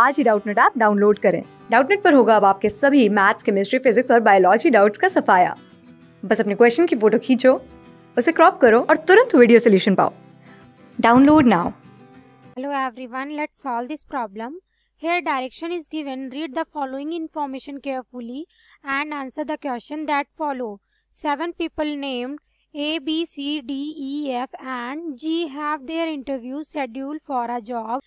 आज ही Doubtnut app download करें डाउटनेट पर होगा अब आपके सभी मैथ्स केमिस्ट्री फिजिक्स और बायोलॉजी डाउट्स का सफाया बस अपने क्वेश्चन की फोटो खींचो उसे क्रॉप करो और तुरंत वीडियो सोल्यूशन पाओ download now hello everyone let's solve this problem here direction is given read the following information carefully and answer the question that follow seven people named A B C D E F and G have their interview schedule for a job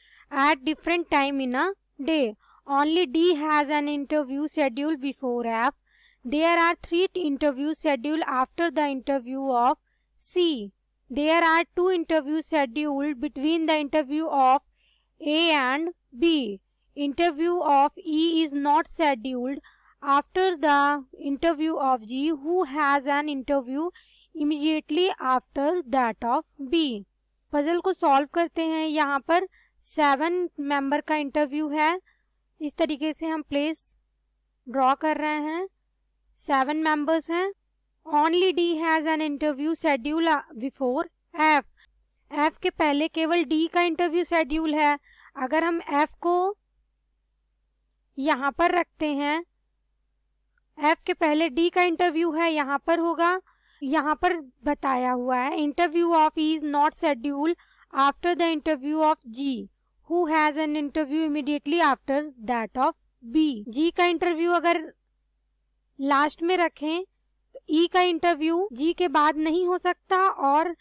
at different time in a day. Only D has an interview scheduled before F. There are three interviews scheduled after the interview of C. There are two interviews scheduled between the interview of A and B. Interview of E is not scheduled after the interview of G who has an interview immediately after that of B. Puzzle को solve करते हैं यहाँ पर seven member का interview है इस तरीके से हम प्लेस ड्रॉ कर रहे हैं सेवन मेंबर्स हैं only D has an interview schedule before F F के पहले केवल डी का इंटरव्यू शेड्यूल है अगर हम एफ को यहाँ पर रखते हैं एफ के पहले डी का इंटरव्यू है यहाँ पर होगा यहाँ पर बताया हुआ है interview of is not schedule after the interview of G who has an interview immediately after that of B G का इंटरव्यू अगर लास्ट में रखें तो ई e का इंटरव्यू जी के बाद नहीं हो सकता और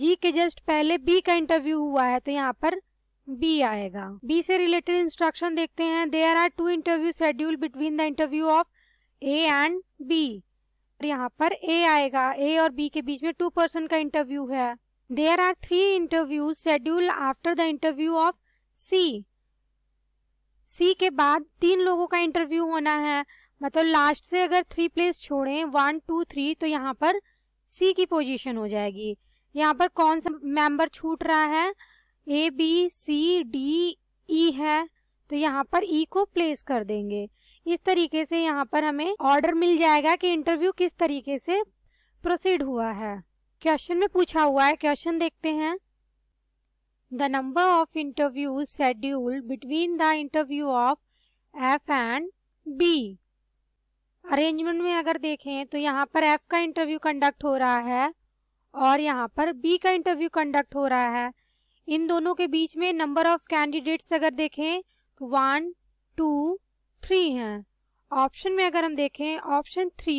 जी के जस्ट पहले बी का इंटरव्यू हुआ है तो यहाँ पर बी आएगा बी से रिलेटेड इंस्ट्रक्शन देखते हैं there are two interview schedule between the interview of A and B यहाँ पर ए आएगा ए और बी के बीच में टू पर्सन का इंटरव्यू है There are three interviews scheduled after the interview of C. C के बाद तीन लोगों का इंटरव्यू होना है मतलब लास्ट से अगर थ्री प्लेस छोड़े वन टू थ्री तो यहाँ पर सी की पोजीशन हो जाएगी यहाँ पर कौन सा मेंबर छूट रहा है ए बी सी डी ई है तो यहाँ पर ई e को प्लेस कर देंगे इस तरीके से यहाँ पर हमें ऑर्डर मिल जाएगा कि इंटरव्यू किस तरीके से प्रोसीड हुआ है क्वेश्चन में पूछा हुआ है क्वेश्चन देखते हैं the number of interview scheduled between the interview of F and B arrangement में अगर देखें तो यहाँ पर एफ का इंटरव्यू कंडक्ट हो रहा है और यहाँ पर बी का इंटरव्यू कंडक्ट हो रहा है इन दोनों के बीच में नंबर ऑफ कैंडिडेट्स अगर देखें तो वन टू थ्री हैं ऑप्शन में अगर हम देखें ऑप्शन थ्री